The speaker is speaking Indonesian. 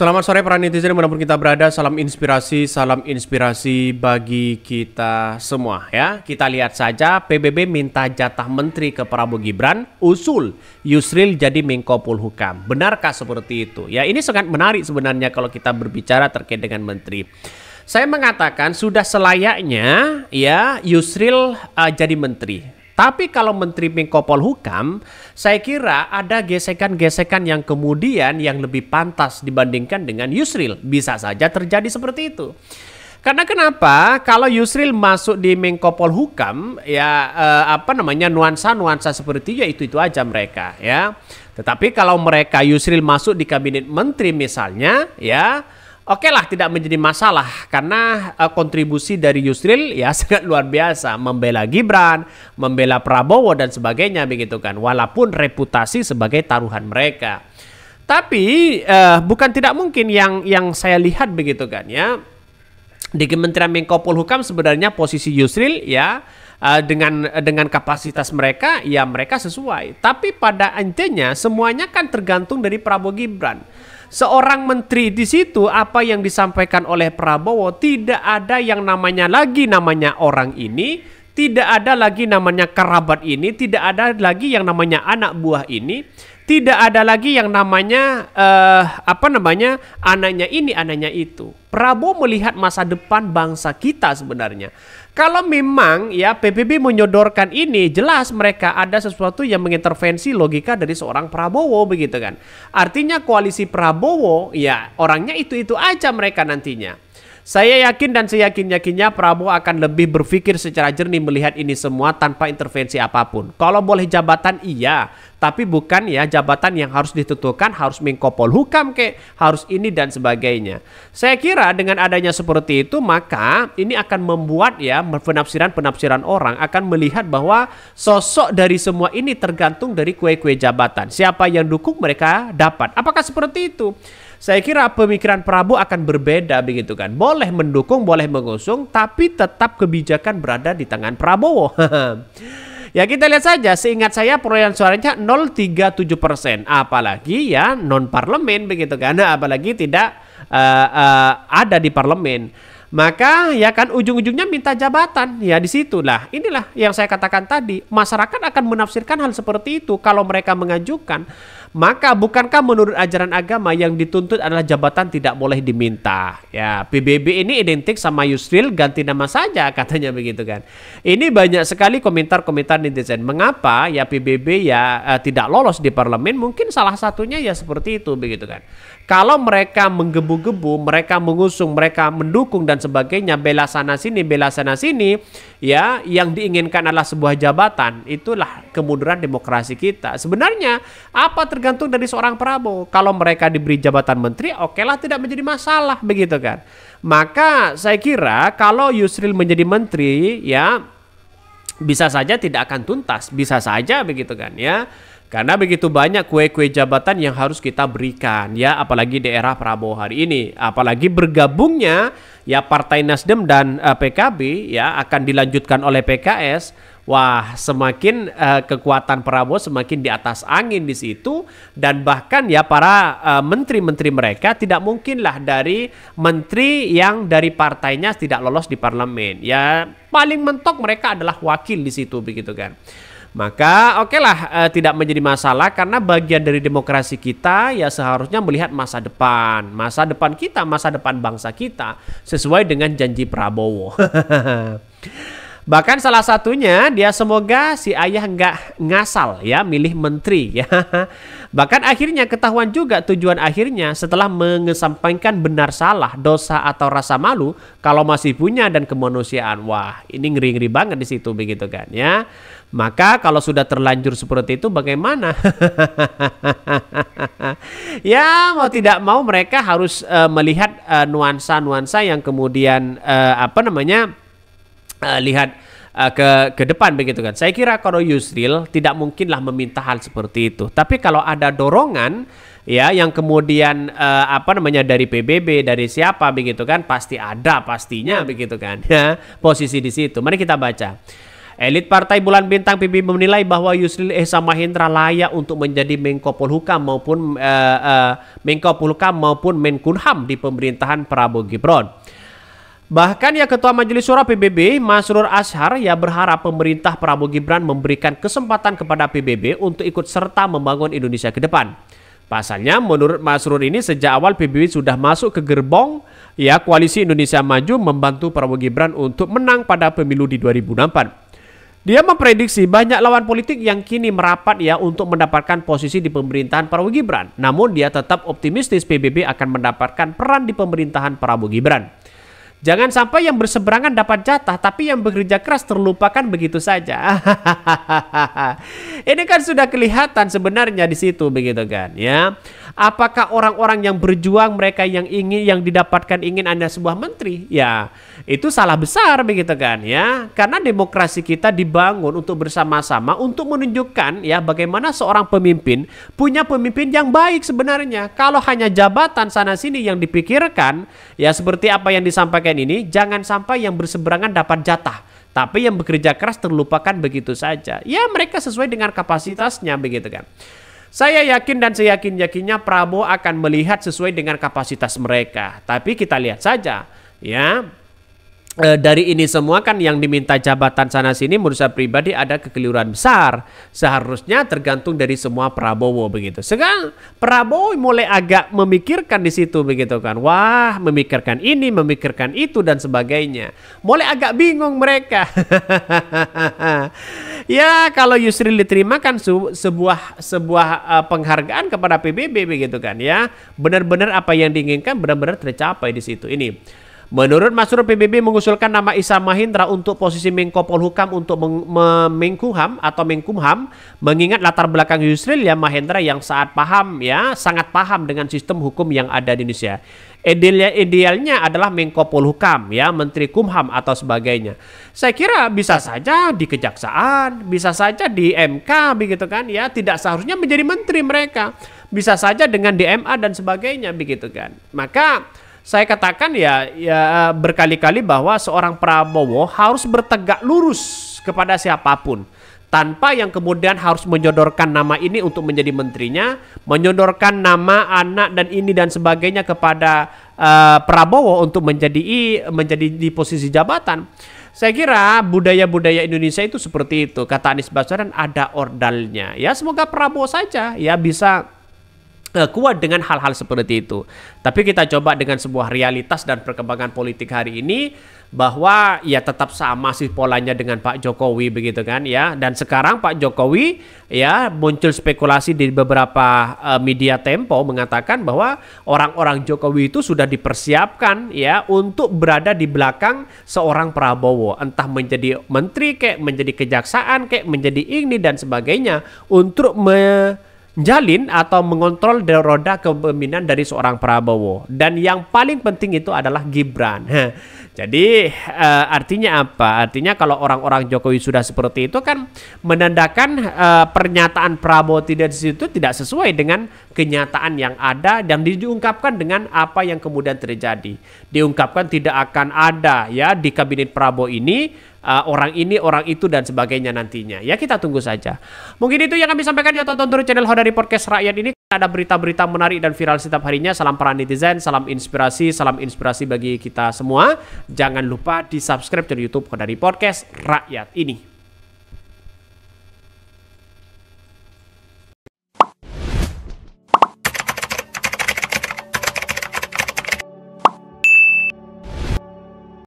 Selamat sore para netizen dimanapun kita berada, salam inspirasi, salam inspirasi bagi kita semua ya. Kita lihat saja PBB minta jatah menteri ke Prabowo Gibran, usul Yusril jadi Menko Polhukam. Benarkah seperti itu? Ya ini sangat menarik sebenarnya kalau kita berbicara terkait dengan menteri. Saya mengatakan sudah selayaknya ya Yusril uh, jadi menteri tapi kalau Menteri Menko Polhukam, saya kira ada gesekan-gesekan yang kemudian yang lebih pantas dibandingkan dengan Yusril. Bisa saja terjadi seperti itu. Karena kenapa? Kalau Yusril masuk di Menko Polhukam, ya eh, apa namanya nuansa-nuansa seperti ya itu-itu aja mereka, ya. Tetapi kalau mereka Yusril masuk di kabinet menteri misalnya, ya Oke lah, tidak menjadi masalah karena eh, kontribusi dari Yusril ya sangat luar biasa, membela Gibran, membela Prabowo dan sebagainya begitu kan. Walaupun reputasi sebagai taruhan mereka, tapi uh, bukan tidak mungkin yang yang saya lihat begitu kan ya di Kementerian Menko Polhukam sebenarnya posisi Yusril ya eh, dengan dengan kapasitas mereka ya mereka sesuai. Tapi pada intinya semuanya kan tergantung dari Prabowo Gibran seorang menteri di situ apa yang disampaikan oleh Prabowo tidak ada yang namanya lagi namanya orang ini, tidak ada lagi namanya kerabat ini, tidak ada lagi yang namanya anak buah ini, tidak ada lagi yang namanya uh, apa namanya anaknya ini anaknya itu. Prabowo melihat masa depan bangsa kita sebenarnya. Kalau memang ya PBB menyodorkan ini jelas mereka ada sesuatu yang mengintervensi logika dari seorang Prabowo begitu kan. Artinya koalisi Prabowo ya orangnya itu-itu aja mereka nantinya. Saya yakin dan seyakin-yakinnya Prabowo akan lebih berpikir secara jernih melihat ini semua tanpa intervensi apapun. Kalau boleh jabatan iya, tapi bukan ya jabatan yang harus ditentukan harus mengkopol hukam ke, harus ini dan sebagainya. Saya kira dengan adanya seperti itu maka ini akan membuat ya penafsiran-penafsiran orang akan melihat bahwa sosok dari semua ini tergantung dari kue-kue jabatan. Siapa yang dukung mereka dapat. Apakah seperti itu? Saya kira pemikiran Prabowo akan berbeda begitu kan. Boleh mendukung, boleh mengusung, tapi tetap kebijakan berada di tangan Prabowo. Ya kita lihat saja, seingat saya perolehan suaranya 0,37 persen. Apalagi ya non parlemen begitu kan, apalagi tidak uh, uh, ada di parlemen. Maka ya kan ujung-ujungnya minta jabatan ya di situlah inilah yang saya katakan tadi masyarakat akan menafsirkan hal seperti itu kalau mereka mengajukan maka bukankah menurut ajaran agama yang dituntut adalah jabatan tidak boleh diminta? Ya, PBB ini identik sama Yusril ganti nama saja katanya begitu kan. Ini banyak sekali komentar-komentar netizen. Mengapa ya PBB ya eh, tidak lolos di parlemen? Mungkin salah satunya ya seperti itu begitu kan. Kalau mereka menggebu-gebu, mereka mengusung, mereka mendukung dan sebagainya bela sana sini, bela sana sini, ya yang diinginkan adalah sebuah jabatan itulah kemunduran demokrasi kita sebenarnya apa tergantung dari seorang Prabowo kalau mereka diberi jabatan menteri oke lah tidak menjadi masalah begitu kan maka saya kira kalau Yusril menjadi menteri ya bisa saja tidak akan tuntas bisa saja begitu kan ya karena begitu banyak kue-kue jabatan yang harus kita berikan ya apalagi di era Prabowo hari ini apalagi bergabungnya ya Partai Nasdem dan uh, eh, PKB ya akan dilanjutkan oleh PKS. Wah, semakin uh, kekuatan Prabowo semakin di atas angin di situ dan bahkan ya para eh, menteri-menteri uh, mereka tidak mungkinlah dari menteri yang dari partainya tidak lolos di parlemen. Ya paling mentok mereka adalah wakil di situ begitu kan. Maka oke okay lah eh, tidak menjadi masalah karena bagian dari demokrasi kita ya seharusnya melihat masa depan, masa depan kita, masa depan bangsa kita sesuai dengan janji Prabowo. Bahkan salah satunya dia semoga si ayah nggak ngasal ya milih menteri ya. Bahkan akhirnya ketahuan juga tujuan akhirnya setelah mengesampaikan benar salah dosa atau rasa malu kalau masih punya dan kemanusiaan. Wah ini ngeri-ngeri banget di situ begitu kan ya. Maka kalau sudah terlanjur seperti itu bagaimana? ya mau tidak mau mereka harus uh, melihat eh, nuansa-nuansa uh, yang kemudian uh, apa namanya uh, lihat uh, ke ke depan begitu kan. Saya kira kalau Yusril tidak mungkinlah meminta hal seperti itu. Tapi kalau ada dorongan ya yang kemudian uh, apa namanya dari PBB dari siapa begitu kan pasti ada pastinya begitu kan ya posisi di situ mari kita baca Elit Partai Bulan Bintang PBB menilai bahwa Yusril Ihsa Mahendra layak untuk menjadi Menko Polhukam maupun uh, uh, Menko Polhukam maupun Menkumham di pemerintahan Prabowo Gibran. Bahkan ya Ketua Majelis Surah PBB Masrur Ashar ya berharap pemerintah Prabowo Gibran memberikan kesempatan kepada PBB untuk ikut serta membangun Indonesia ke depan. Pasalnya menurut Masrur ini sejak awal PBB sudah masuk ke gerbong ya koalisi Indonesia Maju membantu Prabowo Gibran untuk menang pada pemilu di 2004. Dia memprediksi banyak lawan politik yang kini merapat ya untuk mendapatkan posisi di pemerintahan Prabowo Gibran. Namun dia tetap optimistis PBB akan mendapatkan peran di pemerintahan Prabowo Gibran. Jangan sampai yang berseberangan dapat jatah, tapi yang bekerja keras terlupakan begitu saja. Ini kan sudah kelihatan sebenarnya di situ begitu kan, ya. Apakah orang-orang yang berjuang, mereka yang ingin, yang didapatkan ingin Anda sebuah menteri? Ya, itu salah besar begitu kan, ya. Karena demokrasi kita dibangun untuk bersama-sama untuk menunjukkan ya bagaimana seorang pemimpin punya pemimpin yang baik sebenarnya. Kalau hanya jabatan sana sini yang dipikirkan, ya seperti apa yang disampaikan ini jangan sampai yang berseberangan dapat jatah, tapi yang bekerja keras terlupakan begitu saja. Ya mereka sesuai dengan kapasitasnya begitu kan. Saya yakin dan seyakin-yakinnya Prabowo akan melihat sesuai dengan kapasitas mereka. Tapi kita lihat saja ya e, dari ini semua kan yang diminta jabatan sana sini menurut saya pribadi ada kekeliruan besar seharusnya tergantung dari semua Prabowo begitu sekarang Prabowo mulai agak memikirkan di situ begitu kan wah memikirkan ini memikirkan itu dan sebagainya mulai agak bingung mereka ya kalau Yusril diterima kan sebuah sebuah uh, penghargaan kepada PBB begitu kan ya benar-benar apa yang diinginkan benar-benar tercapai di situ ini Menurut Masrur PBB mengusulkan nama Isa Mahindra untuk posisi Menko Polhukam untuk mengkumham atau Mengkumham mengingat latar belakang Yusril ya Mahendra yang saat paham ya sangat paham dengan sistem hukum yang ada di Indonesia. Idealnya, idealnya adalah Menko Polhukam ya Menteri Kumham atau sebagainya. Saya kira bisa saja di kejaksaan, bisa saja di MK begitu kan ya tidak seharusnya menjadi menteri mereka. Bisa saja dengan DMA dan sebagainya begitu kan. Maka saya katakan ya, ya eh, berkali-kali bahwa seorang Prabowo harus bertegak lurus kepada siapapun tanpa yang kemudian harus menyodorkan nama ini untuk menjadi menterinya, menyodorkan nama anak dan ini dan sebagainya kepada uh, Prabowo untuk menjadi menjadi di posisi jabatan. Saya kira budaya-budaya Indonesia itu seperti itu. Kata Anies Baswedan ada ordalnya. Ya semoga Prabowo saja ya bisa Eh, kuat dengan hal-hal seperti itu. Tapi kita coba dengan sebuah realitas dan perkembangan politik hari ini bahwa ya tetap sama sih polanya dengan Pak Jokowi begitu kan ya. Dan sekarang Pak Jokowi ya muncul spekulasi di beberapa uh, media Tempo mengatakan bahwa orang-orang Jokowi itu sudah dipersiapkan ya untuk berada di belakang seorang Prabowo, entah menjadi menteri kayak menjadi kejaksaan kayak menjadi ini dan sebagainya untuk me menjalin atau mengontrol roda kepemimpinan dari seorang Prabowo dan yang paling penting itu adalah Gibran. Jadi uh, artinya apa? Artinya kalau orang-orang Jokowi sudah seperti itu kan menandakan uh, pernyataan Prabowo tidak di situ tidak sesuai dengan kenyataan yang ada dan diungkapkan dengan apa yang kemudian terjadi. Diungkapkan tidak akan ada ya di kabinet Prabowo ini uh, orang ini, orang itu dan sebagainya nantinya. Ya kita tunggu saja. Mungkin itu yang kami sampaikan ya tonton terus channel Hodari Podcast Rakyat ini. Ada berita-berita menarik dan viral setiap harinya. Salam para netizen, salam inspirasi, salam inspirasi bagi kita semua. Jangan lupa di subscribe channel YouTube Hodari Podcast Rakyat ini.